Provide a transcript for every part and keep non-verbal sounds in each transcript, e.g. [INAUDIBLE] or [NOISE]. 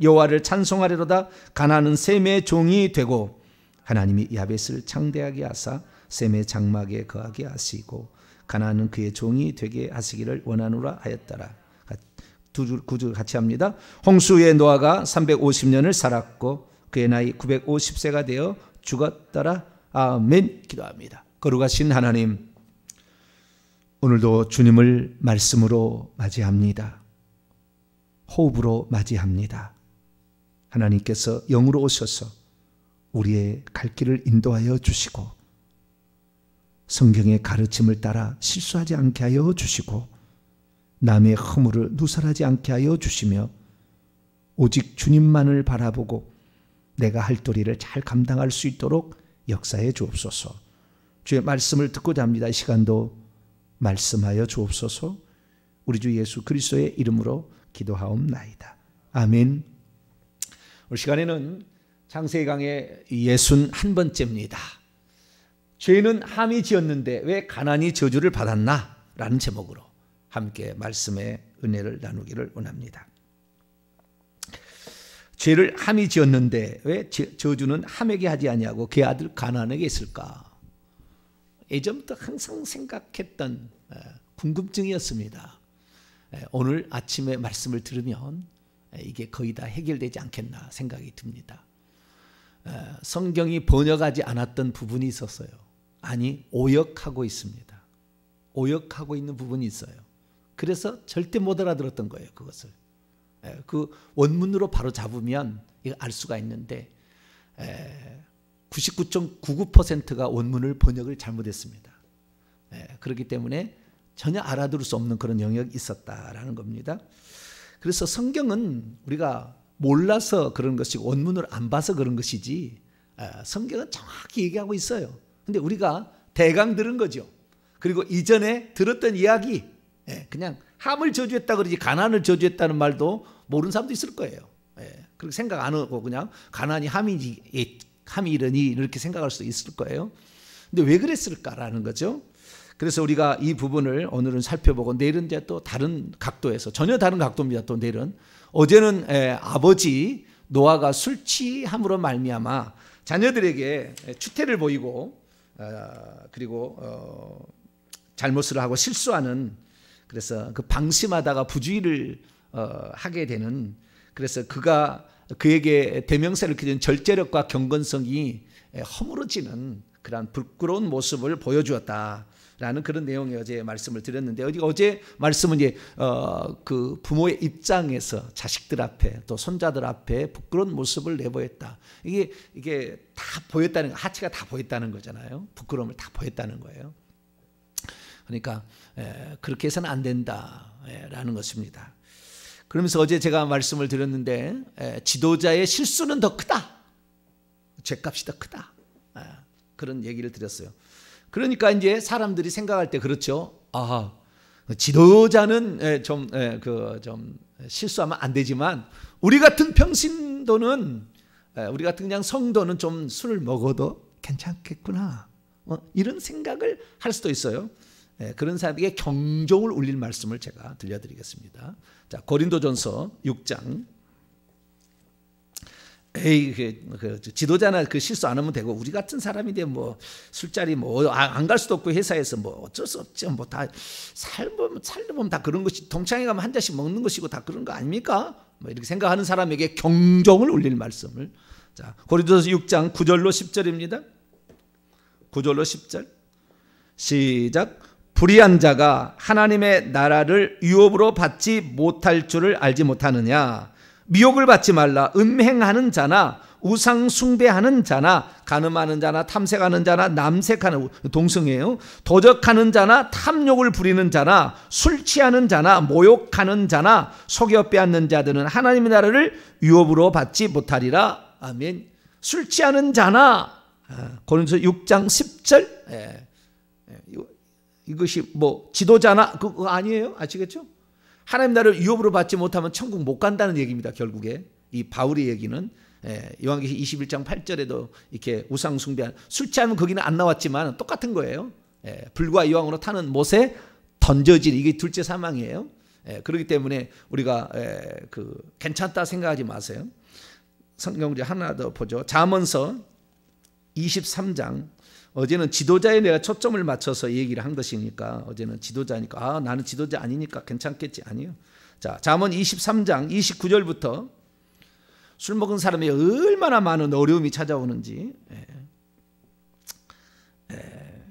여호와를 찬송하리로다 가나는 셈의 종이 되고 하나님이 야벳을 창대하게 하사 셈의 장막에 거하게 하시고 가나는 그의 종이 되게 하시기를 원하노라 하였더라. 두줄 구줄 같이 합니다. 홍수의 노아가 350년을 살았고 그의 나이 950세가 되어 죽었더라. 아멘. 기도합니다. 거룩하신 하나님 오늘도 주님을 말씀으로 맞이합니다. 호흡으로 맞이합니다. 하나님께서 영으로 오셔서 우리의 갈 길을 인도하여 주시고 성경의 가르침을 따라 실수하지 않게 하여 주시고 남의 허물을 누설하지 않게 하여 주시며 오직 주님만을 바라보고 내가 할 도리를 잘 감당할 수 있도록 역사해 주옵소서. 주의 말씀을 듣고자 합니다. 이 시간도 말씀하여 주옵소서. 우리 주 예수 그리스도의 이름으로 기도하옵나이다. 아멘. 오늘 시간에는 창세기 강의 예순 한 번째입니다. 죄는 함이 지었는데 왜 가난이 저주를 받았나? 라는 제목으로 함께 말씀의 은혜를 나누기를 원합니다. 죄를 함이 지었는데 왜 저주는 함에게 하지 아니하고 그 아들 가난에게 있을까? 예전부터 항상 생각했던 궁금증이었습니다. 오늘 아침에 말씀을 들으면 이게 거의 다 해결되지 않겠나 생각이 듭니다. 어, 성경이 번역하지 않았던 부분이 있었어요. 아니, 오역하고 있습니다. 오역하고 있는 부분이 있어요. 그래서 절대 못 알아들었던 거예요, 그것을. 그 원문으로 바로 잡으면 알 수가 있는데 99.99%가 원문을 번역을 잘못했습니다. 그렇기 때문에 전혀 알아들을 수 없는 그런 영역이 있었다라는 겁니다. 그래서 성경은 우리가 몰라서 그런 것이고 원문을 안 봐서 그런 것이지 성경은 정확히 얘기하고 있어요. 근데 우리가 대강 들은 거죠. 그리고 이전에 들었던 이야기 그냥 함을 저주했다 그러지 가난을 저주했다는 말도 모르는 사람도 있을 거예요. 그렇게 생각 안 하고 그냥 가난이 함이지 함이 이러니 이렇게 생각할 수도 있을 거예요. 근데 왜 그랬을까라는 거죠. 그래서 우리가 이 부분을 오늘은 살펴보고 내일은 이제 또 다른 각도에서 전혀 다른 각도입니다. 또 내일은 어제는 에, 아버지 노아가 술 취함으로 말미암아 자녀들에게 추태를 보이고 어, 그리고 어, 잘못을 하고 실수하는 그래서 그 방심하다가 부주의를 어, 하게 되는 그래서 그가 그에게 대명사를 기준 절제력과 경건성이 허물어지는 그러한 부끄러운 모습을 보여주었다. 라는 그런 내용의 어제 말씀을 드렸는데 어제 말씀은 이제 어 그 부모의 입장에서 자식들 앞에 또 손자들 앞에 부끄러운 모습을 내보였다. 이게 이게 다 보였다는 하체가 다 보였다는 거잖아요. 부끄러움을 다 보였다는 거예요. 그러니까 에, 그렇게 해서는 안 된다라는 것입니다. 그러면서 어제 제가 말씀을 드렸는데 에, 지도자의 실수는 더 크다. 죄값이 더 크다. 에, 그런 얘기를 드렸어요. 그러니까 이제 사람들이 생각할 때 그렇죠. 아, 지도자는 예, 좀, 예, 그, 좀 실수하면 안 되지만 우리 같은 평신도는 예, 우리 같은 그냥 성도는 좀 술을 먹어도 괜찮겠구나. 어, 이런 생각을 할 수도 있어요. 그런 사람에게 경종을 울릴 말씀을 제가 들려드리겠습니다. 자, 고린도전서 6장 에이 그, 그 지도자나 그 실수 안 하면 되고 우리 같은 사람인데 뭐 술자리 뭐 안갈 아, 수도 없고 회사에서 뭐 어쩔 수 없죠 뭐다 살보면 살다 보면 다 그런 것이 동창회 가면 한 잔씩 먹는 것이고 다 그런 거 아닙니까? 뭐 이렇게 생각하는 사람에게 경종을 울릴 말씀을 자 고린도서 6장 9절로 10절입니다. 9절로 10절 시작 불의한 자가 하나님의 나라를 유업으로 받지 못할 줄을 알지 못하느냐 미혹을 받지 말라. 음행하는 자나 우상 숭배하는 자나 가늠하는 자나 탐색하는 자나 남색하는 동성애요 도적하는 자나 탐욕을 부리는 자나 술 취하는 자나 모욕하는 자나 속여 빼앗는 자들은 하나님의 나라를 유업으로 받지 못하리라 아멘 술 취하는 자나 아, 고린도 6장 10절 예. 예. 이것이 뭐 지도자나 그거 그 아니에요 아시겠죠 하나님 나를 유업으로 받지 못하면 천국 못 간다는 얘기입니다. 결국에 이 바울의 얘기는 예, 요한계시 21장 8절에도 이렇게 우상 숭배한 술 취하면 거기는 안 나왔지만 똑같은 거예요. 예, 불과 이왕으로 타는 못에 던져질 이게 둘째 사망이에요. 예, 그렇기 때문에 우리가 예, 그 괜찮다 생각하지 마세요. 성경제 하나 더 보죠. 잠언서 23장 어제는 지도자에 내가 초점을 맞춰서 얘기를 한 것이니까 어제는 지도자니까 아 나는 지도자 아니니까 괜찮겠지 아니요. 자 잠언 23장 29절부터 술 먹은 사람이 얼마나 많은 어려움이 찾아오는지 예. 예.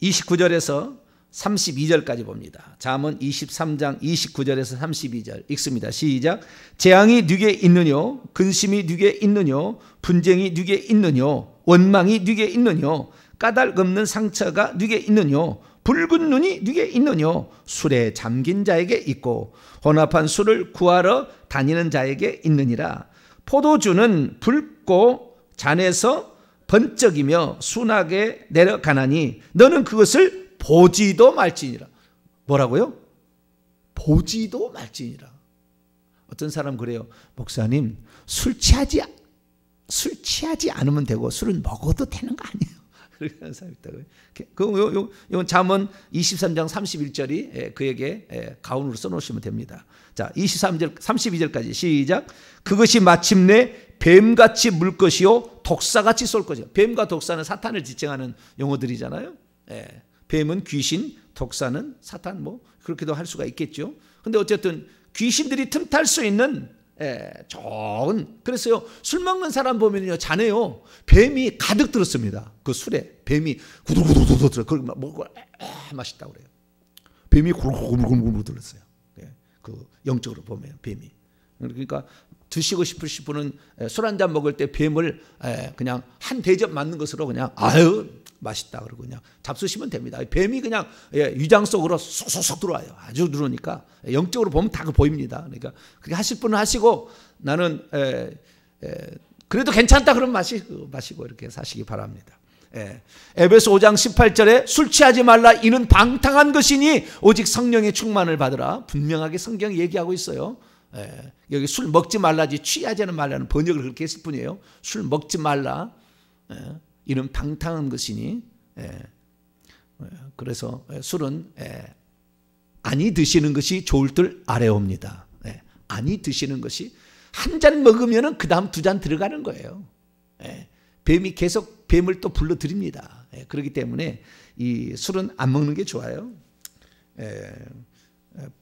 29절에서 32절까지 봅니다. 잠언 23장 29절에서 32절 읽습니다. 시작. 재앙이 누게 있느뇨? 근심이 누게 있느뇨? 분쟁이 누게 있느뇨? 원망이 네게 있느뇨 까닭 없는 상처가 네게 있느뇨 붉은 눈이 네게 있느뇨 술에 잠긴 자에게 있고 혼합한 술을 구하러 다니는 자에게 있느니라 포도주는 붉고 잔에서 번쩍이며 순하게 내려가나니 너는 그것을 보지도 말지니라 뭐라고요? 보지도 말지니라 어떤 사람 그래요 목사님 술 취하지 않술 취하지 않으면 되고 술은 먹어도 되는 거 아니에요. [LAUGHS] 그렇게 하는 사람이 있다고요. 그, 요, 요, 요 잠언 23장 31절이 예, 그에게 예, 가운으로 써놓으시면 됩니다. 자, 23절, 32절까지 시작. 그것이 마침내 뱀같이 물 것이요, 독사같이 쏠 것이요. 뱀과 독사는 사탄을 지칭하는 용어들이잖아요. 예. 뱀은 귀신, 독사는 사탄, 뭐, 그렇게도 할 수가 있겠죠. 근데 어쨌든 귀신들이 틈탈 수 있는 예, 좋은 그랬어요술 먹는 사람 보면요 자네요 뱀이 가득 들었습니다 그 술에 뱀이 구들구들구들 들어 그걸 먹고 아, 맛있다 그래요 뱀이 구구굴구굴 들었어요 예, 그 영적으로 보면 뱀이 그러니까 드시고 싶으신 분은 술 한 잔 먹을 때 뱀을 그냥 한 대접 맞는 것으로 그냥 아유 맛있다 그러고 그냥 잡수시면 됩니다. 뱀이 그냥 위장 예, 속으로 쏙쏙쏙 들어와요. 아주 들어오니까 예, 영적으로 보면 다 그 보입니다. 그러니까 그렇게 하실 분은 하시고 나는 그래도 괜찮다 그러면 마시고 그 이렇게 사시기 바랍니다. 예. 에베소 5장 18절에 술 취하지 말라 이는 방탕한 것이니 오직 성령의 충만을 받으라 분명하게 성경이 얘기하고 있어요. 예, 여기 술 먹지 말라지 취하지는 말라는 번역을 그렇게 했을 뿐이에요. 술 먹지 말라. 예, 이런 방탕한 것이니. 예, 예. 그래서 예, 술은 예. 아니 드시는 것이 좋을 줄 아래옵니다. 아니 드시는 것이 한 잔 먹으면 그 다음 두 잔 들어가는 거예요. 뱀이 계속 뱀을 또 불러들입니다. 그렇기 때문에 이 술은 안 먹는 게 좋아요.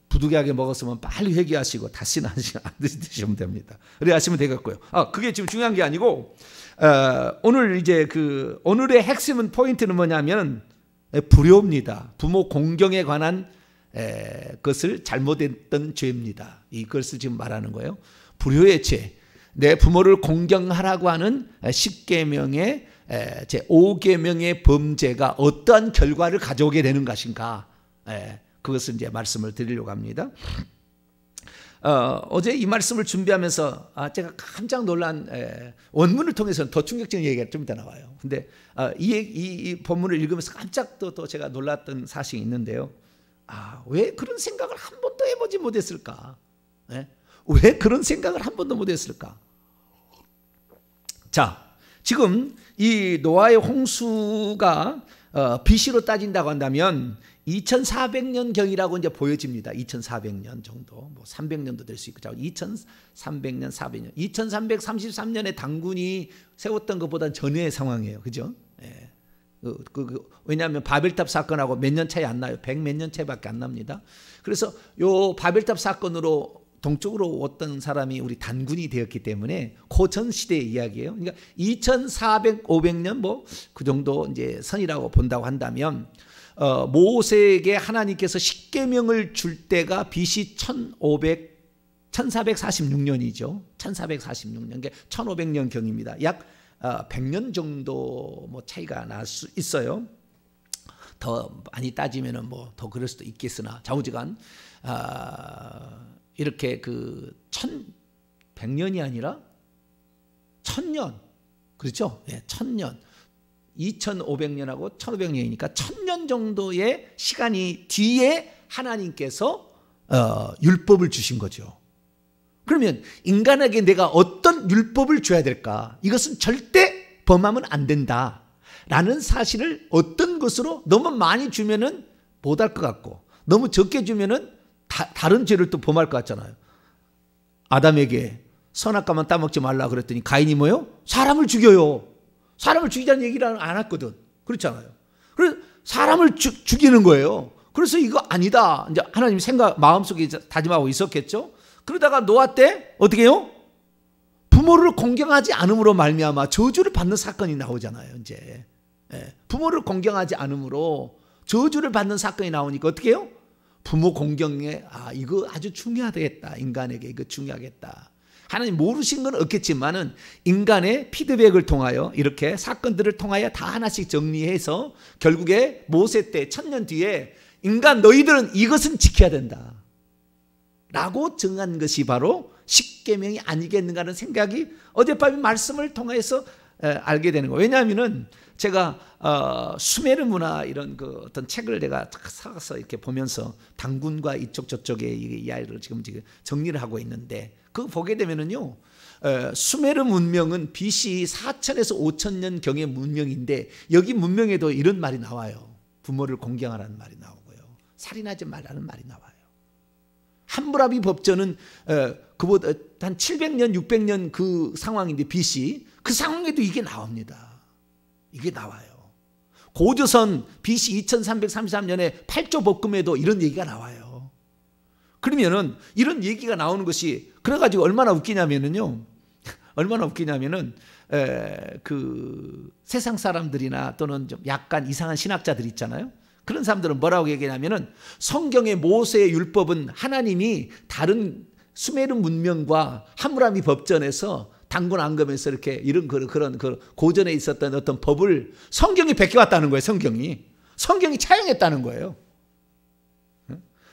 부득이하게 먹었으면 빨리 회개하시고 다시는 안 [LAUGHS] 드시면 됩니다. 그래 하시면 되겠고요. 아, 그게 지금 중요한 게 아니고 어, 오늘 이제 그 오늘의 핵심은 포인트는 뭐냐면 예, 불효입니다. 부모 공경에 관한 에, 예, 것을 잘못했던 죄입니다. 이것을 지금 말하는 거예요. 불효의 죄. 내 부모를 공경하라고 하는 10계명의 예, 제 5계명의 범죄가 어떠한 결과를 가져오게 되는 것인가. 에, 그것을 이제 말씀을 드리려고 합니다. 어, 제이 말씀을 준비하면서 아, 제가 깜짝 놀란 에, 원문을 통해서는 더 충격적인 얘기가 좀 이따 나와요. 근데 아, 이, 이, 이, 본문을 읽으면서 깜짝 또, 또 제가 놀랐던 사실이 있는데요. 아, 왜 그런 생각을 한 번도 해보지 못했을까? 에? 예? 왜 그런 생각을 한 번도 못했을까? 자, 지금 이 노아의 홍수가 어, BC로 따진다고 한다면 2400년 경이라고 이제 보여집니다. 2400년 정도. 뭐 300년도 될 수 있고. 2300년, 400년. 2333년에 당군이 세웠던 것보다 전의 후 상황이에요. 그죠? 예. 그, 그, 그, 왜냐하면 바벨탑 사건하고 몇 년 차이 안 나요. 100 몇 년 차이밖에 안 납니다. 그래서 요 바벨탑 사건으로 동쪽으로 왔던 사람이 우리 단군이 되었기 때문에 고전 시대의 이야기예요. 그러니까 2400, 500년 뭐 그 정도 이제 선이라고 본다고 한다면 어, 모세에게 하나님께서 십계명을 줄 때가 BC 1500 1446년이죠. 1446년, 그 1500년 경입니다. 약 100년 어, 정도 뭐 차이가 날 수 있어요. 더 많이 따지면은 뭐 더 그럴 수도 있겠으나 자우지간 아, 이렇게 그 1100년이 아니라 1000년 그렇죠? 예, 1000년 2500년하고 1500년이니까 1000년 정도의 시간이 뒤에 하나님께서 어, 율법을 주신 거죠. 그러면 인간에게 내가 어떤 율법을 줘야 될까? 이것은 절대 범하면 안 된다. 라는 사실을 어떤 것으로 너무 많이 주면은 못할 것 같고 너무 적게 주면은 다, 다른 죄를 또 범할 것 같잖아요. 아담에게 선악과만 따먹지 말라 그랬더니 가인이 뭐요? 사람을 죽여요. 사람을 죽이자는 얘기를 안 했거든. 그렇잖아요. 그래서 사람을 주, 죽이는 거예요. 그래서 이거 아니다. 이제 하나님 생각 마음속에 다짐하고 있었겠죠. 그러다가 노아 때 어떻게 해요? 부모를 공경하지 않음으로 말미암아 저주를 받는 사건이 나오잖아요. 이제 예. 부모를 공경하지 않음으로 저주를 받는 사건이 나오니까 어떻게 해요? 부모 공경에 아 이거 아주 중요하겠다 인간에게 이거 중요하겠다 하나님 모르신 건 없겠지만은 인간의 피드백을 통하여 이렇게 사건들을 통하여 다 하나씩 정리해서 결국에 모세 때 천년 뒤에 인간 너희들은 이것은 지켜야 된다. 라고 정한 것이 바로 십계명이 아니겠는가 하는 생각이 어젯밤에 말씀을 통해서 알게 되는 거예요. 왜냐하면은 제가 어, 수메르 문화 이런 그 어떤 책을 내가 사서 이렇게 보면서 당군과 이쪽 저쪽의 이야기를 지금 지금 정리를 하고 있는데 그거 보게 되면은요. 에, 수메르 문명은 BC 4천에서 5천 년 경의 문명인데 여기 문명에도 이런 말이 나와요. 부모를 공경하라는 말이 나오고요. 살인하지 말라는 말이 나와요. 함부라비 법전은 에, 그보다 한 700년, 600년 그 상황인데 BC 그 상황에도 이게 나옵니다. 이게 나와요. 고조선 BC 2333년에 8조 복금에도 이런 얘기가 나와요. 그러면은 이런 얘기가 나오는 것이 그래가지고 얼마나 웃기냐면요 [LAUGHS] 얼마나 웃기냐면은 에, 그 세상 사람들이나 또는 좀 약간 이상한 신학자들 있잖아요. 그런 사람들은 뭐라고 얘기하냐면은 성경의 모세의 율법은 하나님이 다른 수메르 문명과 하무라비 법전에서 당군 안검에서 이렇게 이런 그런, 그런, 그런 고전에 있었던 어떤 법을 성경이 베껴왔다는 거예요, 성경이. 성경이 차용했다는 거예요.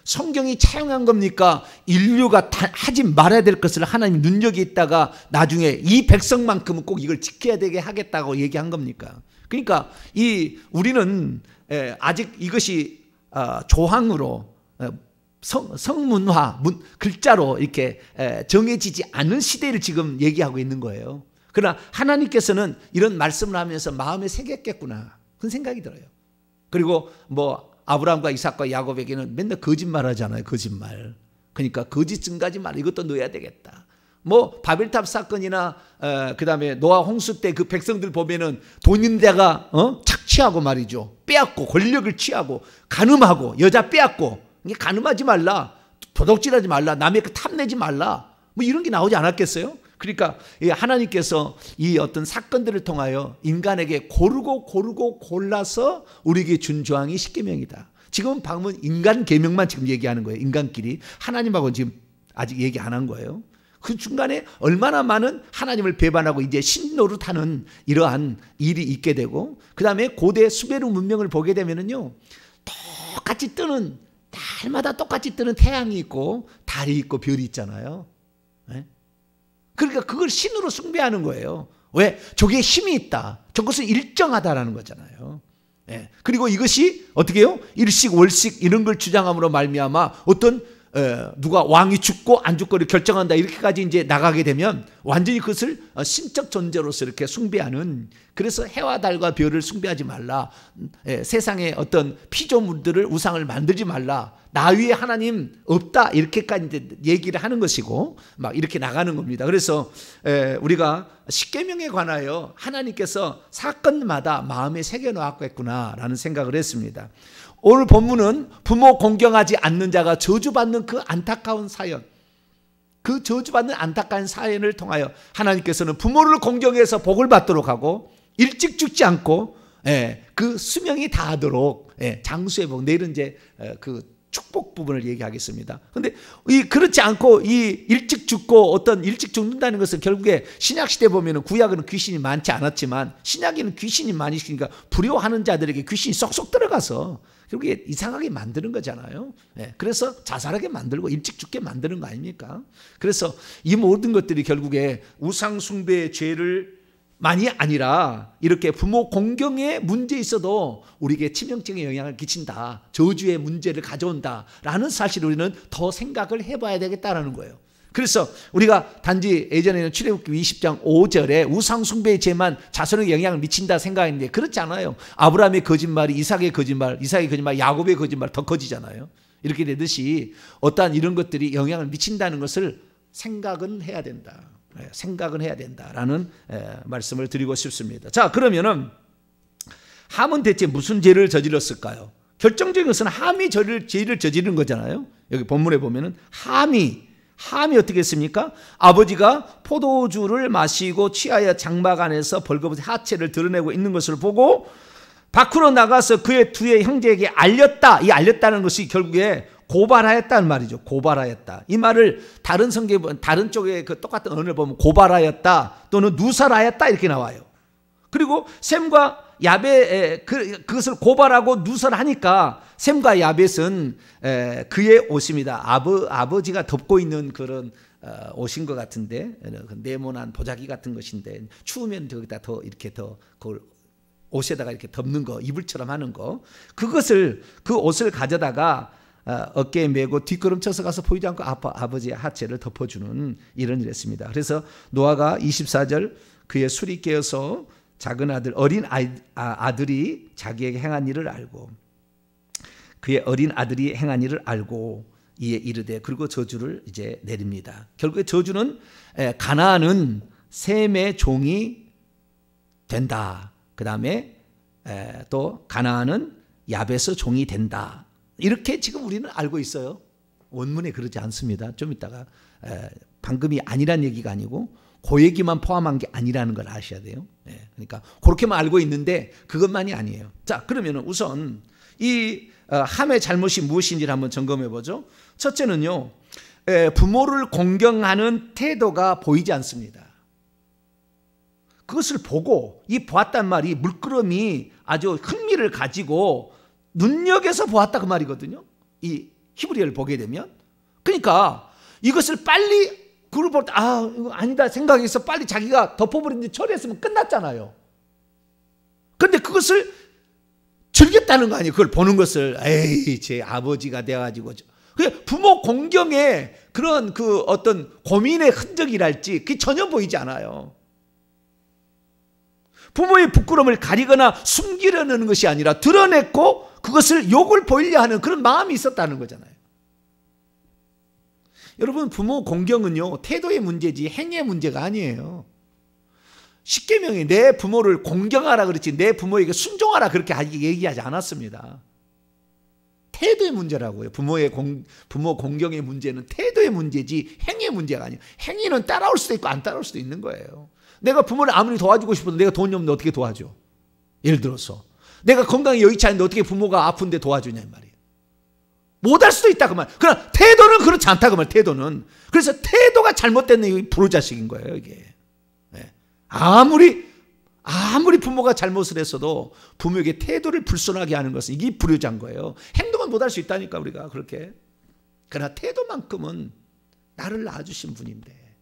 성경이 차용한 겁니까? 인류가 하지 말아야 될 것을 하나님 눈여기 있다가 나중에 이 백성만큼은 꼭 이걸 지켜야 되게 하겠다고 얘기한 겁니까? 그러니까 이 우리는 아직 이것이 아, 조항으로 성, 성문화, 문, 글자로 이렇게 정해지지 않은 시대를 지금 얘기하고 있는 거예요. 그러나 하나님께서는 이런 말씀을 하면서 마음에 새겼겠구나. 그런 생각이 들어요. 그리고 뭐 아브라함과 이삭과 야곱에게는 맨날 거짓말 하잖아요. 거짓말. 그러니까 거짓 증가지 말 이것도 넣어야 되겠다. 뭐 바벨탑 사건이나 그다음에 노아 홍수 때 그 백성들 보면은 돈인데가 어? 착취하고 말이죠. 빼앗고 권력을 취하고 간음하고 여자 빼앗고 이게 가늠하지 말라. 도덕질하지 말라. 남의 그 탐내지 말라. 뭐 이런 게 나오지 않았겠어요? 그러니까 하나님께서 이 어떤 사건들을 통하여 인간에게 고르고 고르고 골라서 우리에게 준 조항이 십계명이다. 지금 방문 인간 계명만 지금 얘기하는 거예요. 인간끼리 하나님하고 지금 아직 얘기 안 한 거예요. 그 중간에 얼마나 많은 하나님을 배반하고 이제 신노를 타는 이러한 일이 있게 되고 그 다음에 고대 수메르 문명을 보게 되면은요 똑같이 뜨는 달마다 똑같이 뜨는 태양이 있고 달이 있고 별이 있잖아요. 네? 그러니까 그걸 신으로 숭배하는 거예요. 왜? 저게 힘이 있다. 저것은 일정하다라는 거잖아요. 예. 그리고 이것이 어떻게 해요? 일식, 월식 이런 걸 주장함으로 말미암아 어떤 예, 누가 왕이 죽고 안 죽고를 결정한다 이렇게까지 이제 나가게 되면 완전히 그것을 어, 신적 존재로서 이렇게 숭배하는 그래서 해와 달과 별을 숭배하지 말라 예, 세상의 어떤 피조물들을 우상을 만들지 말라 나 위에 하나님 없다 이렇게까지 얘기를 하는 것이고 막 이렇게 나가는 겁니다. 그래서 예, 우리가 십계명에 관하여 하나님께서 사건마다 마음에 새겨 놓았겠구나라는 생각을 했습니다. 오늘 본문은 부모 공경하지 않는 자가 저주받는 그 안타까운 사연, 그 저주받는 안타까운 사연을 통하여 하나님께서는 부모를 공경해서 복을 받도록 하고 일찍 죽지 않고 예, 그 수명이 다하도록 예, 장수의 복 내일은 이제 어, 그 축복 부분을 얘기하겠습니다. 근데 이 그렇지 않고 이 일찍 죽고 어떤 일찍 죽는다는 것은 결국에 신약 시대 보면은 구약에는 귀신이 많지 않았지만 신약에는 귀신이 많이 있으니까 불효하는 자들에게 귀신이 쏙쏙 들어가서 결국에 그러니까 이상하게 만드는 거잖아요. 예, 그래서 자살하게 만들고 일찍 죽게 만드는 거 아닙니까? 그래서 이 모든 것들이 결국에 우상숭배의 죄를 만이 아니라 이렇게 부모 공경의 문제 있어도 우리에게 치명적인 영향을 끼친다. 저주의 문제를 가져온다라는 사실 우리는 더 생각을 해봐야 되겠다라는 거예요. 그래서 우리가 단지 예전에는 출애굽기 20장 5절에 우상 숭배의 죄만 자손에게 영향을 미친다 생각했는데 그렇지 않아요. 아브라함의 거짓말이 이삭의 거짓말, 이삭의 거짓말, 야곱의 거짓말 더 커지잖아요. 이렇게 되듯이 어떠한 이런 것들이 영향을 미친다는 것을 생각은 해야 된다. 예, 생각은 해야 된다라는 예, 말씀을 드리고 싶습니다. 자, 그러면은 함은 대체 무슨 죄를 저질렀을까요? 결정적인 것은 함이 저를 죄를 저지른 거잖아요. 여기 본문에 보면은 함이 함이 어떻게 했습니까? 아버지가 포도주를 마시고 취하여 장막 안에서 벌거벗은 하체를 드러내고 있는 것을 보고 밖으로 나가서 그의 두의 형제에게 알렸다. 이 알렸다는 것이 결국에 고발하였다는 말이죠. 고발하였다. 이 말을 다른 성계 다른 쪽에 그 똑같은 언어를 보면 고발하였다 또는 누설하였다 이렇게 나와요. 그리고 샘과 야베 그, 그것을 고발하고 누설하니까 샘과 야벳은 그의 옷입니다. 아버 아버지가 덮고 있는 그런 어, 옷인 것 같은데 어, 그 네모난 보자기 같은 것인데 추우면 거기다더 이렇게 더 그걸 옷에다가 이렇게 덮는 거 이불처럼 하는 거 그것을 그 옷을 가져다가 어, 어깨에 메고 뒷걸음쳐서 가서 보이지 않고 아빠, 아버지의 하체를 덮어주는 이런 일 했습니다. 그래서 노아가 24절 그의 술이 깨어서 작은 아들 어린 아이, 아, 아들이 자기에게 행한 일을 알고 그의 어린 아들이 행한 일을 알고 이에 이르되 그리고 저주를 이제 내립니다. 결국에 저주는 가나안은 셈의 종이 된다. 그 다음에 또 가나안은 야베스 종이 된다. 이렇게 지금 우리는 알고 있어요. 원문에 그러지 않습니다. 좀 이따가 방금이 아니란 얘기가 아니고 그 얘기만 포함한 게 아니라는 걸 아셔야 돼요. 네, 그러니까 그렇게만 알고 있는데 그것만이 아니에요. 자, 그러면 우선 이 어, 함의 잘못이 무엇인지를 한번 점검해 보죠. 첫째는요, 에, 부모를 공경하는 태도가 보이지 않습니다. 그것을 보고 이 보았단 말이 물끄러미 아주 흥미를 가지고 눈여겨서 보았다 그 말이거든요. 이 히브리어를 보게 되면. 그러니까 이것을 빨리 그걸 볼 때, 아, 이거 아니다 생각해서 빨리 자기가 덮어버린데 처리했으면 끝났잖아요. 근데 그것을 즐겼다는 거 아니에요. 그걸 보는 것을. 에이, 제 아버지가 돼가지고. 부모 공경의 그런 그 어떤 고민의 흔적이랄지 그게 전혀 보이지 않아요. 부모의 부끄러움을 가리거나 숨기려는 것이 아니라 드러냈고 그것을 욕을 보이려 하는 그런 마음이 있었다는 거잖아요. 여러분 부모 공경은요 태도의 문제지 행위의 문제가 아니에요. 십계명이 내 부모를 공경하라 그랬지 내 부모에게 순종하라 그렇게 얘기하지 않았습니다. 태도의 문제라고요. 부모의 공, 부모 공경의 문제는 태도의 문제지 행위의 문제가 아니에요. 행위는 따라올 수도 있고 안 따라올 수도 있는 거예요. 내가 부모를 아무리 도와주고 싶어도 내가 돈이 없는데 어떻게 도와줘? 예를 들어서 내가 건강이 여의치 않은데 어떻게 부모가 아픈데 도와주냐 이 말이에요. 못할 수도 있다 그 말. 그러나 태도는 그렇지 않다 그만. 태도는. 그래서 태도가 잘못된 이 불효자식인 거예요, 이게. 네. 아무리 아무리 부모가 잘못을 했어도 부모에게 태도를 불순하게 하는 것은 이게 불효자인 거예요. 행동은 못할 수 있다니까 우리가 그렇게. 그러나 태도만큼은 나를 낳아주신 분인데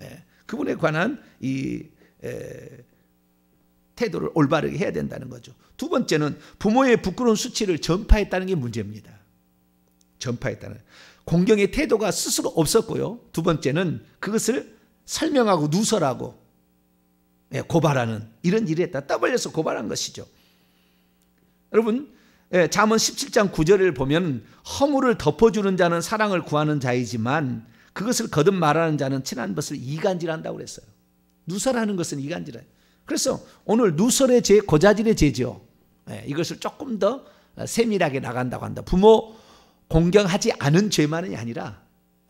네. 그분에 관한 이 에, 태도를 올바르게 해야 된다는 거죠. 두 번째는 부모의 부끄러운 수치를 전파했다는 게 문제입니다. 전파했다는 공경의 태도가 스스로 없었고요. 두 번째는 그것을 설명하고 누설하고 예, 고발하는 이런 일에 했다. 떠벌려서 고발한 것이죠. 여러분 예, 잠언 17장 9절을 보면 허물을 덮어주는 자는 사랑을 구하는 자이지만 그것을 거듭 말하는 자는 친한 것을 이간질한다고 그랬어요. 누설하는 것은 이간질해 그래서 오늘 누설의 죄, 고자질의 죄죠. 예, 이것을 조금 더 어, 세밀하게 나간다고 한다. 부모 공경하지 않은 죄만이 아니라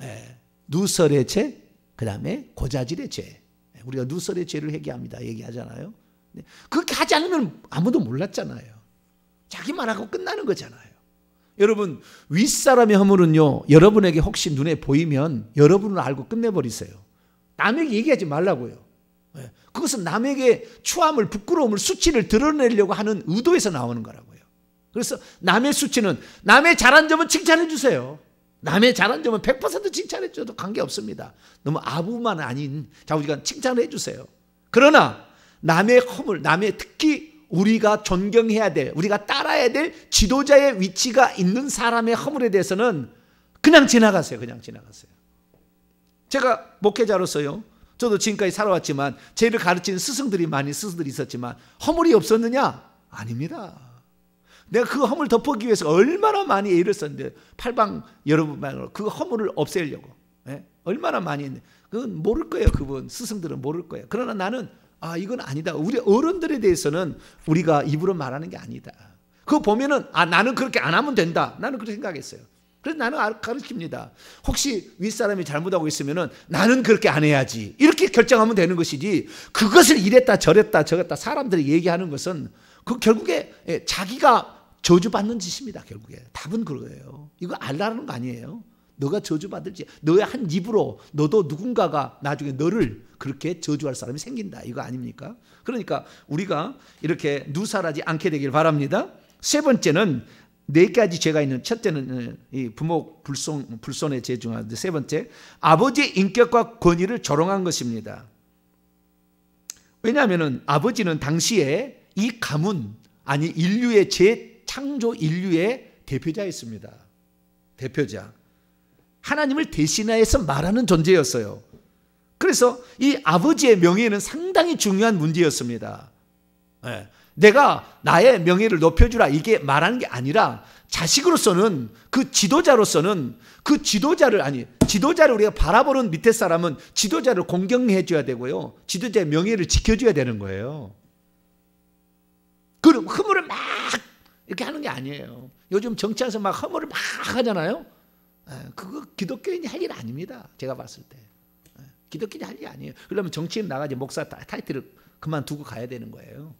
예. 누설의 죄, 그 다음에 고자질의 죄. 예, 우리가 누설의 죄를 회개합니다 얘기하잖아요. 네. 그렇게 하지 않으면 아무도 몰랐잖아요. 자기만 하고 끝나는 거잖아요. 여러분 윗사람의 허물은요. 여러분에게 혹시 눈에 보이면 여러분을 알고 끝내버리세요. 남에게 얘기하지 말라고요. 예. 그것은 남에게 추함을 부끄러움을 수치를 드러내려고 하는 의도에서 나오는 거라고. 그래서 남의 수치는 남의 잘한 점은 칭찬해 주세요. 남의 잘한 점은 100% 칭찬해 줘도 관계없습니다. 너무 아부만 아닌 자우지간 칭찬해 주세요. 그러나 남의 허물, 남의 특히 우리가 존경해야 될, 우리가 따라야 될 지도자의 위치가 있는 사람의 허물에 대해서는 그냥 지나가세요. 그냥 지나가세요. 제가 목회자로서요. 저도 지금까지 살아왔지만 제를 가르치는 스승들이 많이 스승들이 있었지만 허물이 없었느냐? 아닙니다. 내가 그 허물을 덮어기 위해서 얼마나 많이 애를 썼는데 팔방 여러분만으로 그 허물을 없애려고 예? 얼마나 많이 했는데 그건 모를 거예요 그분 스승들은 모를 거예요 그러나 나는 아 이건 아니다 우리 어른들에 대해서는 우리가 입으로 말하는 게 아니다 그거 보면은 아 나는 그렇게 안 하면 된다 나는 그렇게 생각했어요 그래서 나는 아, 가르칩니다 혹시 윗사람이 잘못하고 있으면은 나는 그렇게 안 해야지 이렇게 결정하면 되는 것이지 그것을 이랬다 저랬다 저랬다 사람들이 얘기하는 것은 그 결국에 예, 자기가 저주받는 짓입니다, 결국에. 답은 그거예요. 이거 알라는 거 아니에요. 너가 저주받을지, 너의 한 입으로 너도 누군가가 나중에 너를 그렇게 저주할 사람이 생긴다. 이거 아닙니까? 그러니까 우리가 이렇게 누사하지 않게 되길 바랍니다. 세 번째는 네 가지 죄가 있는 첫째는 어, 이 부모 불손, 불손의 죄 중하나데세 번째 아버지의 인격과 권위를 조롱한 것입니다. 왜냐하면 아버지는 당시에 이 가문 아니 인류의 제 창조 인류의 대표자였습니다. 대표자. 하나님을 대신하여서 말하는 존재였어요. 그래서 이 아버지의 명예는 상당히 중요한 문제였습니다. 예. 내가 나의 명예를 높여주라 이게 말하는 게 아니라 자식으로서는 그 지도자로서는 그 지도자를 아니 지도자를 우리가 바라보는 밑에 사람은 지도자를 공경해 줘야 되고요. 지도자의 명예를 지켜줘야 되는 거예요. 그 흐물을 막 이렇게 하는 게 아니에요. 요즘 정치에서 막 허물을 막 하잖아요. 그거 기독교인이 할 일 아닙니다. 제가 봤을 때. 기독교인이 할 일 아니에요. 그러면 정치인 나가지 목사 타이틀을 그만두고 가야 되는 거예요.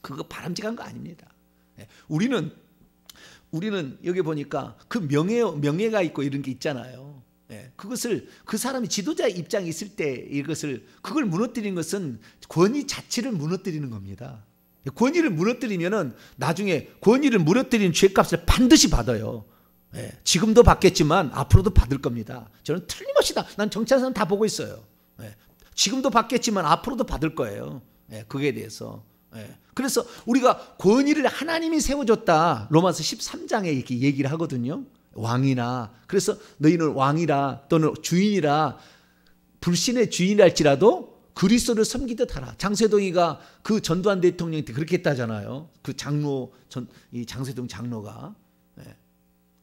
그거 바람직한 거 아닙니다. 우리는 우리는 여기 보니까 그 명예 명예가 있고 이런 게 있잖아요. 예, 그것을 그 사람이 지도자 입장에 있을 때 이것을 그걸 무너뜨리는 것은 권위 자체를 무너뜨리는 겁니다. 권위를 무너뜨리면은 나중에 권위를 무너뜨린는 죄값을 반드시 받아요. 예, 지금도 받겠지만 앞으로도 받을 겁니다. 저는 틀림없이 다, 난 정치하는 다 보고 있어요. 예, 지금도 받겠지만 앞으로도 받을 거예요. 예, 그게 대해서. 예, 그래서 우리가 권위를 하나님이 세워줬다. 로마서 13장에 이렇게 얘기를 하거든요. 왕이나. 그래서 너희는 왕이라 또는 주인이라 불신의 주인이랄지라도 그리스도를 섬기듯 하라. 장세동이가 그 전두환 대통령 때 그렇게 했다잖아요. 그 장로 전이 장세동 장로가 네.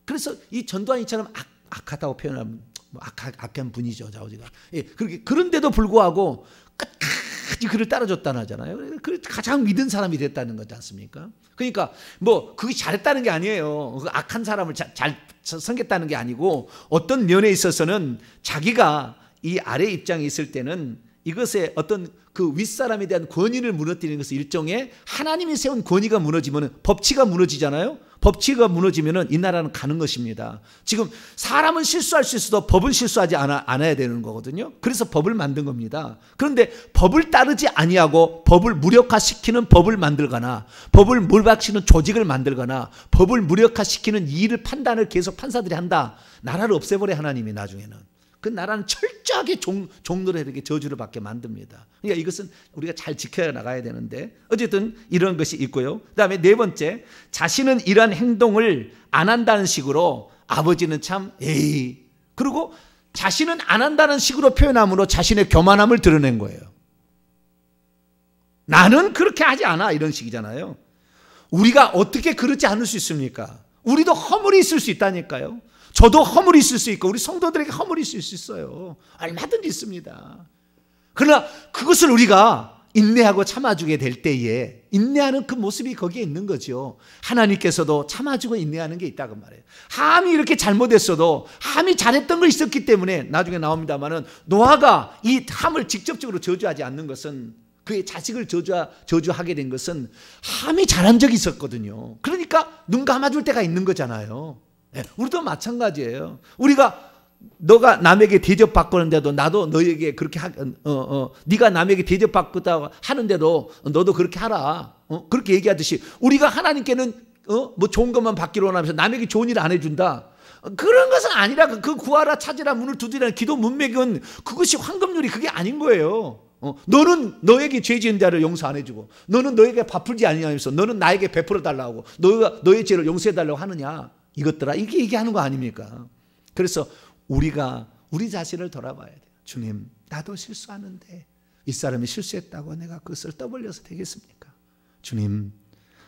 그래서 이 전두환이처럼 악, 악하다고 표현하면 뭐악한 악한 분이죠 자오지가. 예, 그렇게 그런데도 불구하고 끝까지 그를 따라줬다는 하잖아요. 그 가장 믿은 사람이 됐다는 거지 않습니까? 그러니까 뭐 그게 잘했다는 게 아니에요. 그 악한 사람을 자, 잘 섬겼다는 게 아니고 어떤 면에 있어서는 자기가 이 아래 입장에 있을 때는 이것에 어떤 그 윗사람에 대한 권위를 무너뜨리는 것은 일종의 하나님이 세운 권위가 무너지면 법치가 무너지잖아요. 법치가 무너지면 이 나라는 가는 것입니다. 지금 사람은 실수할 수 있어도 법은 실수하지 않아, 않아야 되는 거거든요. 그래서 법을 만든 겁니다. 그런데 법을 따르지 아니하고 법을 무력화시키는 법을 만들거나 법을 물박시는 조직을 만들거나 법을 무력화시키는 이의를 판단을 계속 판사들이 한다. 나라를 없애버려 하나님이 나중에는. 그 나라는 철저하게 종, 종노릇에게 저주를 받게 만듭니다. 그러니까 이것은 우리가 잘 지켜나가야 되는데 어쨌든 이런 것이 있고요. 그 다음에 네 번째 자신은 이러 행동을 안 한다는 식으로 아버지는 참 에이 그리고 자신은 안 한다는 식으로 표현함으로 자신의 교만함을 드러낸 거예요. 나는 그렇게 하지 않아 이런 식이잖아요. 우리가 어떻게 그렇지 않을 수 있습니까? 우리도 허물이 있을 수 있다니까요. 저도 허물이 있을 수 있고 우리 성도들에게 허물이 있을 수 있어요. 얼마든지 있습니다. 그러나 그것을 우리가 인내하고 참아주게 될 때에 인내하는 그 모습이 거기에 있는 거죠. 하나님께서도 참아주고 인내하는 게 있다고 말해요. 함이 이렇게 잘못했어도 함이 잘했던 거 있었기 때문에 나중에 나옵니다만은 노아가 이 함을 직접적으로 저주하지 않는 것은 그의 자식을 저주하, 저주하게 된 것은 함이 잘한 적이 있었거든요. 그러니까 눈 감아줄 때가 있는 거잖아요. 예, 우리도 마찬가지예요. 우리가 너가 남에게 대접받고는데도 나도 너에게 그렇게 하, 어, 어, 네가 남에게 대접받고다 고 하는데도 너도 그렇게 하라. 어? 그렇게 얘기하듯이 우리가 하나님께는 어? 뭐 좋은 것만 받기로 원하면서 남에게 좋은 일 안 해준다. 그런 것은 아니라 그, 그 구하라 찾으라 문을 두드리라 기도 문맥은 그것이 황금률이 그게 아닌 거예요. 어, 너는 너에게 죄 지은 자를 용서 안 해주고 너는 너에게 바풀지아니냐면서 너는 나에게 베풀어 달라고 너가 너의 죄를 용서해 달라고 하느냐 이것들아 이렇게 얘기하는 거 아닙니까? 그래서 우리가 우리 자신을 돌아봐야 돼요. 주님, 나도 실수하는데 이 사람이 실수했다고 내가 그것을 떠벌려서 되겠습니까? 주님,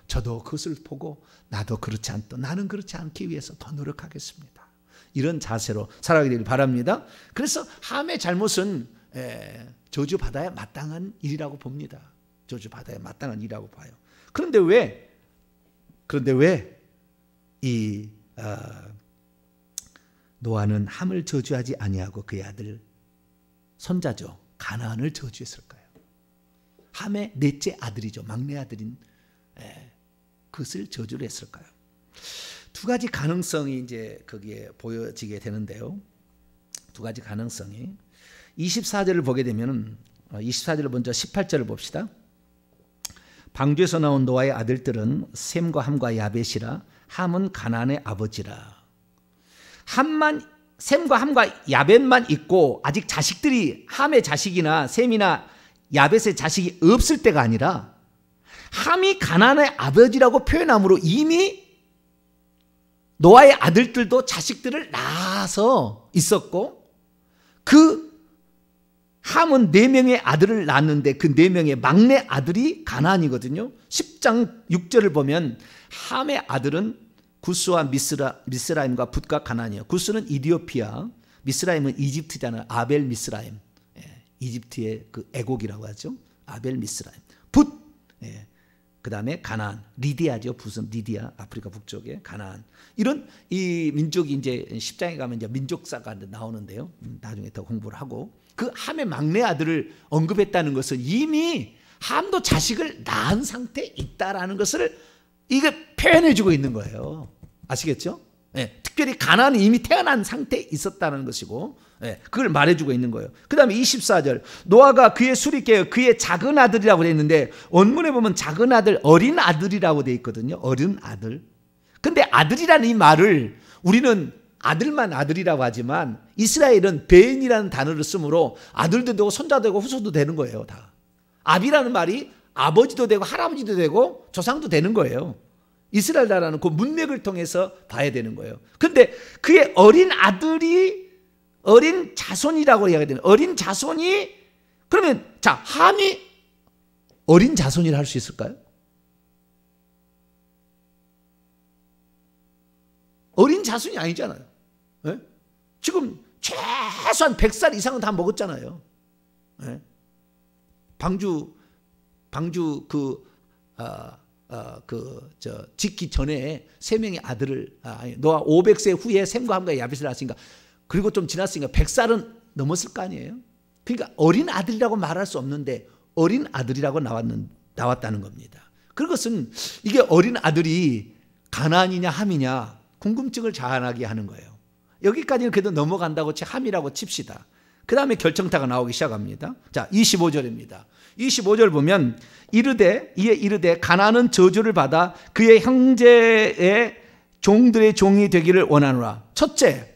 저도 그것을 보고 나도 그렇지 않도 나는 그렇지 않기 위해서 더 노력하겠습니다. 이런 자세로 살아가길 바랍니다. 그래서 함의 잘못은 저주 받아야 마땅한 일이라고 봅니다. 저주 받아야 마땅한 일이라고 봐요. 그런데 왜 그런데 왜이 어, 노아는 함을 저주하지 아니하고 그의 아들 손자죠 가나안을 저주했을까요? 함의 넷째 아들이죠 막내 아들인 예, 그것을 저주를 했을까요? 두 가지 가능성이 이제 거기에 보여지게 되는데요. 두 가지 가능성이 24절을 보게 되면 24절을 어, 먼저 18절을 봅시다. 방주에서 나온 노아의 아들들은 셈과 함과 야벳이라 함은 가난의 아버지라. 함만 셈과 함과 야벳만 있고 아직 자식들이 함의 자식이나 셈이나 야벳의 자식이 없을 때가 아니라 함이 가난의 아버지라고 표현함으로 이미 노아의 아들들도 자식들을 낳아서 있었고 그 함은 네 명의 아들을 낳았는데 그 네 명의 막내 아들이 가나안이거든요. 10장 6절을 보면 함의 아들은 구스와 미스라, 미스라임과 붓과 가나안이요. 구스는 이디오피아, 미스라임은 이집트잖아요. 아벨 미스라임. 예, 이집트의 그 애곡이라고 하죠. 아벨 미스라임. 붓. 예, 그 다음에 가나안, 리디아죠. 무슨 리디아, 아프리카 북쪽에 가나안. 이런 이 민족이 이제 십장에 가면 이제 민족사가 나오는데요. 음, 나중에 더 공부를 하고. 그 함의 막내 아들을 언급했다는 것은 이미 함도 자식을 낳은 상태에 있다라는 것을 이게 표현해 주고 있는 거예요. 아시겠죠? 예, 특별히 가난안이 이미 태어난 상태에 있었다는 것이고 예, 그걸 말해주고 있는 거예요. 그 다음에 24절 노아가 그의 술이 깨요 그의 작은 아들이라고 돼 있는데 원문에 보면 작은 아들 어린 아들이라고 돼 있거든요. 어린 아들. 근데 아들이라는 이 말을 우리는 아들만 아들이라고 하지만 이스라엘은 베인이라는 단어를 쓰므로 아들도 되고 손자 되고 후손도 되는 거예요, 다. 아비라는 말이 아버지도 되고 할아버지도 되고 조상도 되는 거예요. 이스라엘 나라는 그 문맥을 통해서 봐야 되는 거예요. 근데 그의 어린 아들이 어린 자손이라고 해야 되는 어린 자손이 그러면 자, 함이 어린 자손이라 할 수 있을까요? 어린 자손이 아니잖아요. 예? 지금 최소한 100살 이상은 다 먹었잖아요. 예? 방주 방주 그 아, 아, 그, 저, 짓기 전에 세 명의 아들을, 아, 아니, 500세 후에 샘과 함과 야벳을 낳았니까 그리고 좀 지났으니까 100살은 넘었을 거 아니에요? 그러니까 어린 아들이라고 말할 수 없는데, 어린 아들이라고 나왔는, 나왔다는 겁니다. 그것은 이게 어린 아들이 가난이냐 함이냐 궁금증을 자아나게 하는 거예요. 여기까지는 그래도 넘어간다고 치 함이라고 칩시다. 그 다음에 결정타가 나오기 시작합니다. 자, 25절입니다. 25절 보면 이르되 이에 이르되 가나는 저주를 받아 그의 형제의 종들의 종이 되기를 원하노라. 첫째,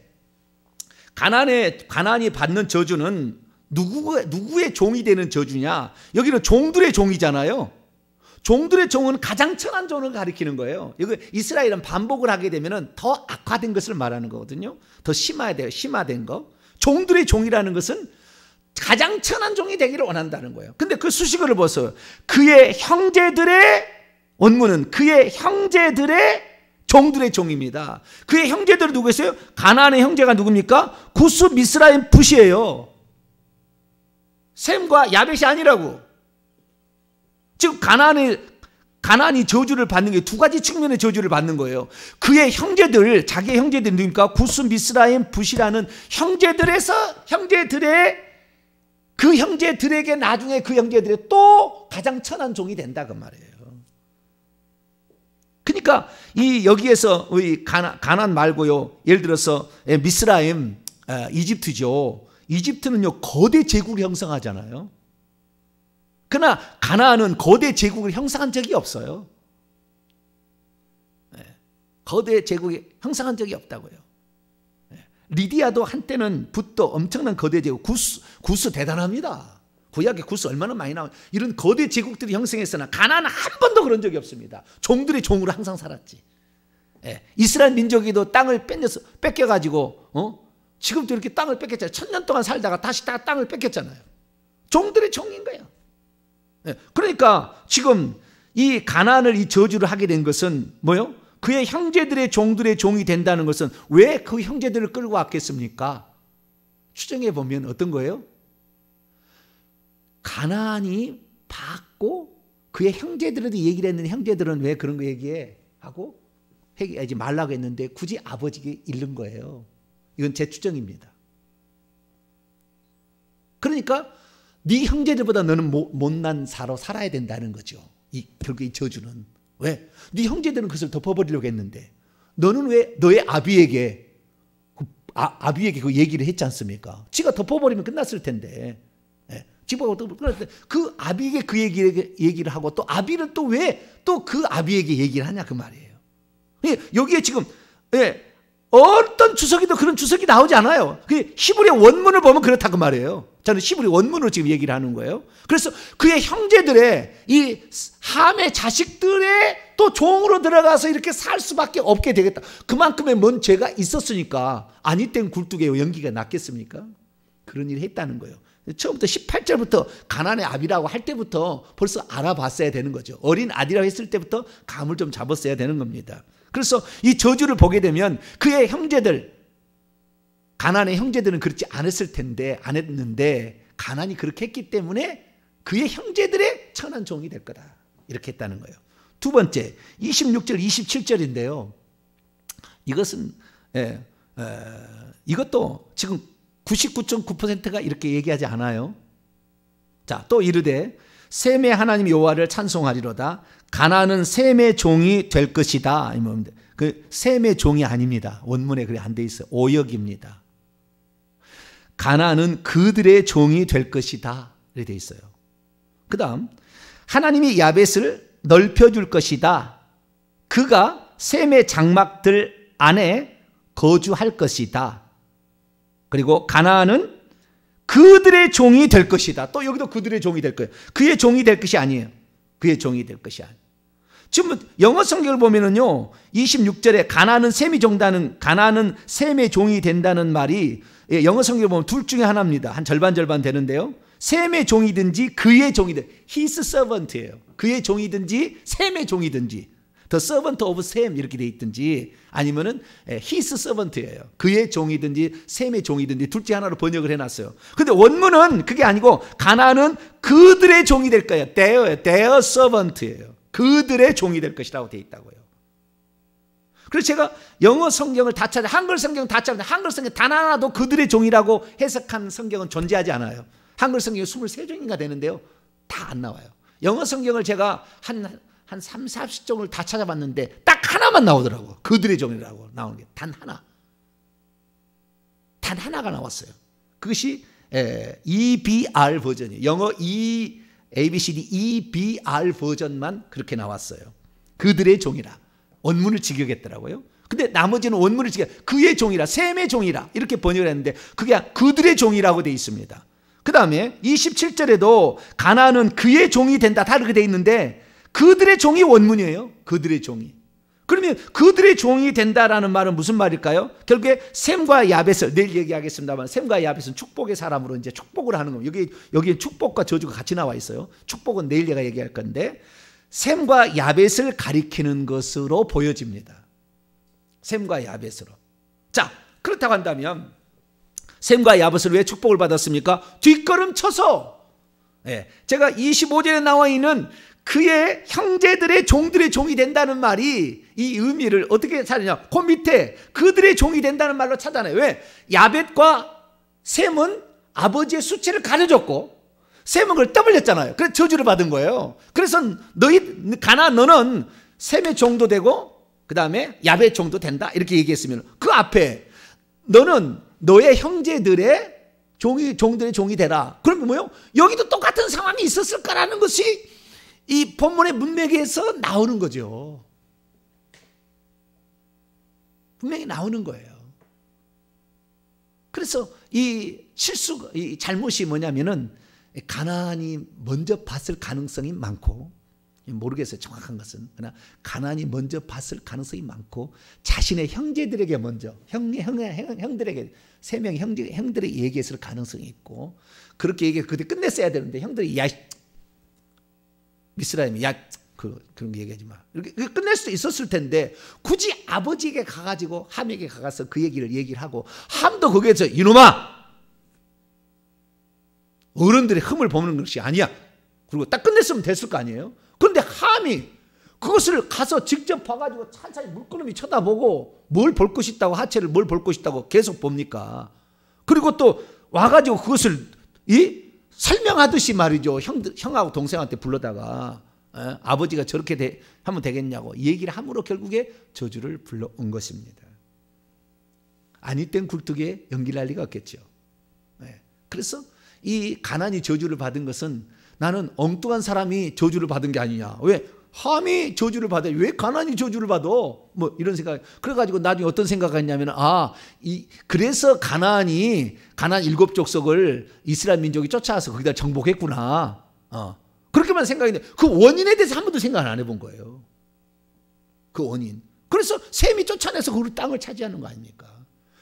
가난에 가난이 받는 저주는 누구 누구의 종이 되는 저주냐? 여기는 종들의 종이잖아요. 종들의 종은 가장 천한 종을 가리키는 거예요. 이거 이스라엘은 반복을 하게 되면더 악화된 것을 말하는 거거든요. 더 심화돼요. 심화된 거. 종들의 종이라는 것은 가장 천한 종이 되기를 원한다는 거예요. 근데 그 수식어를 보세요. 그의 형제들의 원문은 그의 형제들의 종들의 종입니다. 그의 형제들은 누구겠어요? 가나안의 형제가 누굽니까? 구스 미스라임 푸시예요. 셈과 야벳이 아니라고. 즉가난의가나이 저주를 받는 게 두 가지 측면의 저주를 받는 거예요. 그의 형제들, 자기 형제들이 누니까 그러니까 구스 미스라임 부시라는 형제들에서 형제들의 그 형제들에게 나중에 그 형제들의 또 가장 천한 종이 된다 그 말이에요. 그러니까 이 여기에서 이 가나, 가난 말고요. 예를 들어서 예, 미스라임 아, 이집트죠. 이집트는요 거대 제국을 형성하잖아요. 그러나 가나안은 거대 제국을 형성한 적이 없어요. 네. 거대 제국이 형성한 적이 없다고요. 네. 리디아도 한때는 붓도 엄청난 거대 제국, 구스, 구스 대단합니다. 구약에 구스 얼마나 많이 나온 이런 거대 제국들이 형성했으나 가나안은 한 번도 그런 적이 없습니다. 종들이 종으로 항상 살았지. 예, 이스라엘 민족이도 땅을 뺏겨서, 뺏겨가지고 어? 지금도 이렇게 땅을 뺏겼잖아요. 천년 동안 살다가 다시 다 땅을 뺏겼잖아요. 종들의 종인 거예요. 네. 그러니까 지금 이 가난을 이 저주를 하게 된 것은 뭐요? 그의 형제들의 종들의 종이 된다는 것은 왜 그 형제들을 끌고 왔겠습니까? 추정해 보면 어떤 거예요? 가난이 받고 그의 형제들한테 얘기를 했는데 형제들은 왜 그런 거 얘기해? 하고 얘기하지 말라고 했는데 굳이 아버지에게 잃는 거예요. 이건 제 추정입니다. 그러니까 네 형제들보다 너는 모, 못난 사로 살아야 된다는 거죠. 이, 결국 이 저주는. 왜? 네 형제들은 그것을 덮어버리려고 했는데 너는 왜 너의 아비에게 그 아, 비에게그 얘기를 했지 않습니까? 지가 덮어버리면 예. 끝났을 텐데. 그 아비에게 그 얘기를, 얘기를 하고 또 아비를 또왜 또 그 아비에게 얘기를 하냐 그 말이에요. 예, 여기에 지금 예, 어떤 주석이도 그런 주석이 나오지 않아요. 그 히브리의 원문을 보면 그렇다고 말이에요. 저는 히브리 원문으로 지금 얘기를 하는 거예요. 그래서 그의 형제들의 이 함의 자식들의 또 종으로 들어가서 이렇게 살 수밖에 없게 되겠다. 그만큼의 먼 죄가 있었으니까 아니 땐 굴뚝에 연기가 났겠습니까? 그런 일을 했다는 거예요. 처음부터 18절부터 가난의 아비라고 할 때부터 벌써 알아봤어야 되는 거죠. 어린 아디라고 했을 때부터 감을 좀 잡았어야 되는 겁니다. 그래서 이 저주를 보게 되면 그의 형제들, 가난의 형제들은 그렇지 않았을 텐데, 안 했는데, 가난이 그렇게 했기 때문에 그의 형제들의 천한 종이 될 거다. 이렇게 했다는 거예요. 두 번째, 26절, 27절인데요. 이것은, 예, 예, 이것도 지금 99.9%가 이렇게 얘기하지 않아요. 자, 또 이르되 셈의 하나님 여호와를 찬송하리로다. 가나는 셈의 종이 될 것이다. 그 셈의 종이 아닙니다. 원문에 그래 안돼 있어. 오역입니다. 가나는 그들의 종이 될 것이다. 이렇게 돼 있어요. 그 다음 하나님이 야벳을 넓혀줄 것이다. 그가 셈의 장막들 안에 거주할 것이다. 그리고 가나안은 그들의 종이 될 것이다. 또 여기도 그들의 종이 될 거예요. 그의 종이 될 것이 아니에요. 그의 종이 될 것이 아니에요. 지금 영어 성경을 보면은요. 26절에 가나는 셈이 종다는 가나는 셈의 종이 된다는 말이 예, 영어 성경을 보면 둘 중에 하나입니다. 한 절반 절반 되는데요. 셈의 종이든지 그의 종이든 his servant예요. 그의 종이든지 셈의 종이든지 the servant of 셈 이렇게 돼 있든지 아니면은 예, his servant예요. 그의 종이든지 셈의 종이든지 둘째 하나로 번역을 해놨어요. 근데 원문은 그게 아니고 가나는 그들의 종이 될 거예요. their, their servant예요. 그들의 종이 될 것이라고 되어 있다고요. 그래서 제가 영어 성경을 다 찾아 한글 성경 다 찾아 한글 성경 단 하나도 그들의 종이라고 해석한 성경은 존재하지 않아요. 한글 성경이 23종인가 되는데요. 다 안 나와요. 영어 성경을 제가 한, 한 3, 40종을 다 찾아봤는데 딱 하나만 나오더라고. 그들의 종이라고 나오는 게 단 하나. 단 하나가 나왔어요. 그것이 에, EBR 버전이에요. 영어 E A, B, C, D, E, B, R 버전만 그렇게 나왔어요. 그들의 종이라. 원문을 지격했더라고요. 근데 나머지는 원문을 지켜 그의 종이라 샘의 종이라 이렇게 번역을 했는데 그게 그들의 종이라고 돼 있습니다. 그 다음에 27절에도 가나는 그의 종이 된다 다 이렇게 돼 있는데 그들의 종이 원문이에요. 그들의 종이. 그러면 그들의 종이 된다라는 말은 무슨 말일까요? 결국에 샘과 야벳을 내일 얘기하겠습니다만 샘과 야벳은 축복의 사람으로 이제 축복을 하는 겁니다. 여기 여기 축복과 저주가 같이 나와 있어요. 축복은 내일 내가 얘기할 건데 샘과 야벳을 가리키는 것으로 보여집니다. 샘과 야벳으로. 자, 그렇다고 한다면 샘과 야벳은 왜 축복을 받았습니까? 뒷걸음 쳐서 예, 제가 25절에 나와 있는 그의 형제들의 종들의 종이 된다는 말이 이 의미를 어떻게 찾느냐? 그 밑에 그들의 종이 된다는 말로 찾아내요. 왜? 야벳과 셈은 아버지의 수치를 가려줬고 셈은 그걸 떠벌렸잖아요. 그래서 저주를 받은 거예요. 그래서 너희 가나 너는 셈의 종도 되고 그 다음에 야벳 종도 된다 이렇게 얘기했으면 그 앞에 너는 너의 형제들의 종이 종들의 종이 되라. 그럼면 뭐요? 여기도 똑같은 상황이 있었을 거라는 것이 이 본문의 문맥에서 나오는 거죠. 분명히 나오는 거예요. 그래서 이 실수, 이 잘못이 뭐냐면은 가난이 먼저 봤을 가능성이 많고 모르겠어요. 정확한 것은. 그러나 가난이 먼저 봤을 가능성이 많고 자신의 형제들에게 먼저 형, 형, 형, 형들에게 세 명 형제 형들에게 얘기했을 가능성이 있고 그렇게 얘기 그때 끝냈어야 되는데 형들이 야 미스라임이 야 그, 그런 얘기하지 마. 이렇게 끝낼 수도 있었을 텐데 굳이 아버지에게 가가지고 함에게 가가서 그 얘기를 얘기를 하고 함도 거기에서 이놈아 어른들의 흠을 보는 것이 아니야. 그리고 딱 끝냈으면 됐을 거 아니에요. 그런데 함이 그것을 가서 직접 봐가지고 찬찬히 물끄러미 쳐다보고 뭘 볼 것이 있다고 하체를 뭘 볼 것이 있다고 계속 봅니까? 그리고 또 와가지고 그것을 이 설명하듯이 말이죠. 형, 형하고 동생한테 불러다가 에? 예, 아버지가 저렇게 되, 하면 되겠냐고 얘기를 함으로 결국에 저주를 불러온 것입니다. 아니 땐 굴뚝에 연기 할 리가 없겠죠. 에? 예. 그래서 이 가난이 저주를 받은 것은 나는 엉뚱한 사람이 저주를 받은 게 아니냐. 왜? 함이 저주를 받아요. 왜 가난이 저주를 받아? 뭐 이런 생각. 그래가지고 나중에 어떤 생각했냐면 아, 이 그래서 가난이 가난 일곱 족속을 이스라엘 민족이 쫓아와서 거기다 정복했구나. 어. 그렇게만 생각했는데 그 원인에 대해서 한 번도 생각 안 해본 거예요. 그 원인. 그래서 셈이 쫓아내서 그 땅을 차지하는 거 아닙니까?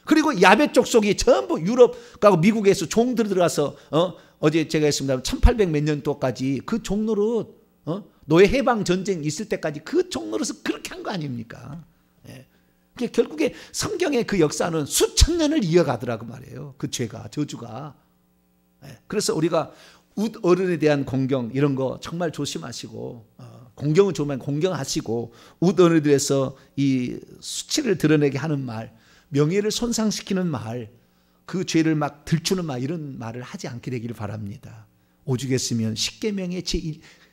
그리고 야베 쪽속이 전부 유럽과 미국에서 종 들어가서 어? 어제 제가 했습니다. 1800 몇 년도까지 그 종로로 어? 노예 해방 전쟁 있을 때까지 그종로로서 그렇게 한 거 아닙니까? 예. 결국에 성경의 그 역사는 수천 년을 이어가더라고 말이에요. 그 죄가 저주가. 예. 그래서 우리가 웃 어른에 대한 공경 이런 거 정말 조심하시고 어, 공경은 좋으면 공경하시고 웃 어른에 대해서 이 수치를 드러내게 하는 말, 명예를 손상시키는 말, 그 죄를 막 들추는 말 이런 말을 하지 않게 되기를 바랍니다. 오죽했으면 십계명의 제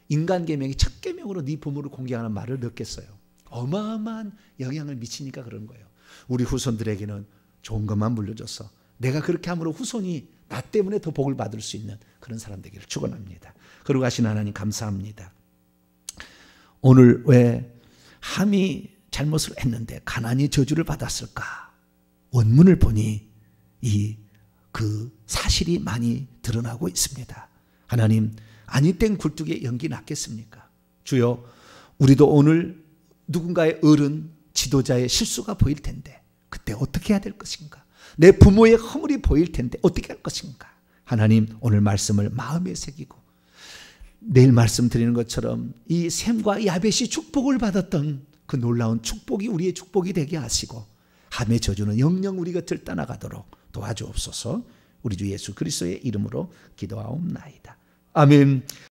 인간 계명이 첫 계명으로 네 부모를 공개하는 말을 넣겠어요. 어마어마한 영향을 미치니까 그런 거예요. 우리 후손들에게는 좋은 것만 물려줘서 내가 그렇게 함으로 후손이 나 때문에 더 복을 받을 수 있는 그런 사람 되기를 축원합니다. 그러고 하신 하나님 감사합니다. 오늘 왜 함이 잘못을 했는데 가난이 저주를 받았을까? 원문을 보니 이 그 사실이 많이 드러나고 있습니다. 하나님 아니 땐 굴뚝에 연기 났겠습니까? 주여, 우리도 오늘 누군가의 어른, 지도자의 실수가 보일 텐데, 그때 어떻게 해야 될 것인가? 내 부모의 허물이 보일 텐데, 어떻게 할 것인가? 하나님, 오늘 말씀을 마음에 새기고, 내일 말씀드리는 것처럼 이 샘과 야벳이 축복을 받았던 그 놀라운 축복이 우리의 축복이 되게 하시고, 함의 저주는 영영 우리 곁을 떠나가도록 도와주옵소서 우리 주 예수 그리스도의 이름으로 기도하옵나이다. I mean,